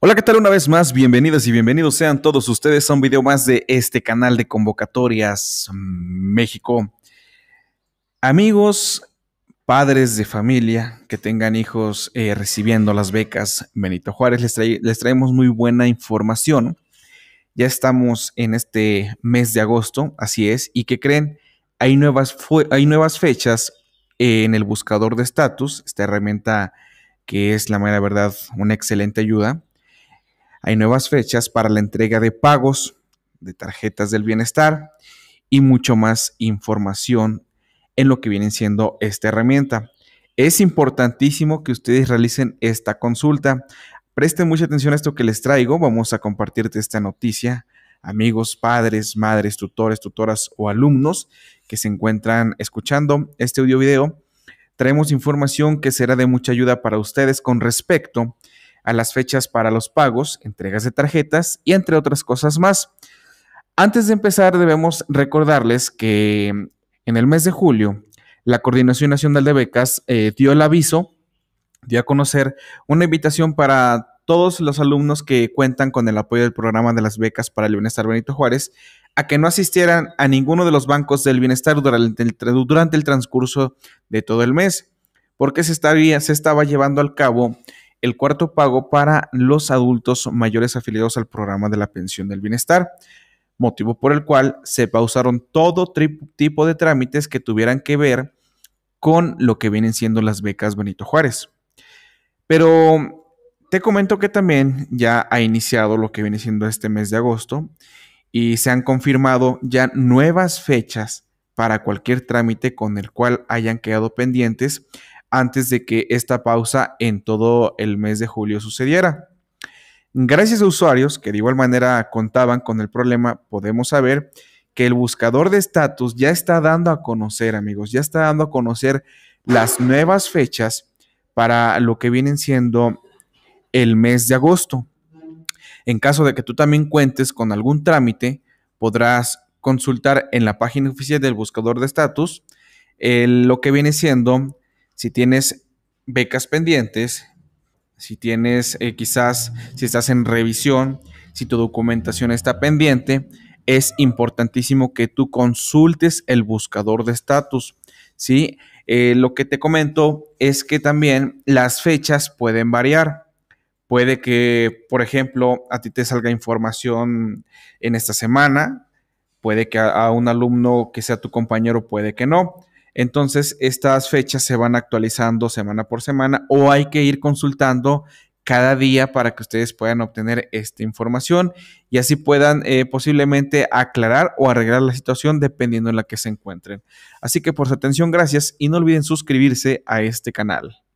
Hola, ¿qué tal? Una vez más, bienvenidas y bienvenidos sean todos ustedes a un video más de este canal de convocatorias mm, México. Amigos, padres de familia que tengan hijos eh, recibiendo las becas Benito Juárez, les, traemos muy buena información. Ya estamos en este mes de agosto, así es, y que creen, hay nuevas, hay nuevas fechas en el buscador de estatus, esta herramienta que es la mera verdad una excelente ayuda hay nuevas fechas para la entrega de pagos de tarjetas del bienestar y mucho más información en lo que viene siendo esta herramienta. Es importantísimo que ustedes realicen esta consulta. Presten mucha atención a esto que les traigo. Vamos a compartirte esta noticia. Amigos, padres, madres, tutores, tutoras o alumnos que se encuentran escuchando este audio video, traemos información que será de mucha ayuda para ustedes con respecto a las fechas para los pagos, entregas de tarjetas y entre otras cosas más. Antes de empezar, debemos recordarles que en el mes de julio, la Coordinación Nacional de Becas eh, dio el aviso, dio a conocer una invitación para todos los alumnos que cuentan con el apoyo del programa de las becas para el bienestar Benito Juárez a que no asistieran a ninguno de los bancos del bienestar durante el, transcurso de todo el mes, porque se, se estaba llevando al cabo el cuarto pago para los adultos mayores afiliados al programa de la pensión del bienestar, motivo por el cual se pausaron todo tipo de trámites que tuvieran que ver con lo que vienen siendo las becas Benito Juárez. Pero te comento que también ya ha iniciado lo que viene siendo este mes de agosto y se han confirmado ya nuevas fechas para cualquier trámite con el cual hayan quedado pendientes, antes de que esta pausa en todo el mes de julio sucediera. Gracias a usuarios que de igual manera contaban con el problema, podemos saber que el buscador de estatus ya está dando a conocer, amigos, ya está dando a conocer las nuevas fechas para lo que viene siendo el mes de agosto. En caso de que tú también cuentes con algún trámite, podrás consultar en la página oficial del buscador de estatus eh, lo que viene siendo si tienes becas pendientes, si tienes eh, quizás, si estás en revisión, si tu documentación está pendiente, es importantísimo que tú consultes el buscador de estatus, ¿sí? Eh, lo que te comento es que también las fechas pueden variar. Puede que, por ejemplo, a ti te salga información en esta semana, puede que a, a un alumno que sea tu compañero, puede que no. Entonces, estas fechas se van actualizando semana por semana o hay que ir consultando cada día para que ustedes puedan obtener esta información y así puedan eh, posiblemente aclarar o arreglar la situación dependiendo en la que se encuentren. Así que por su atención, gracias y no olviden suscribirse a este canal.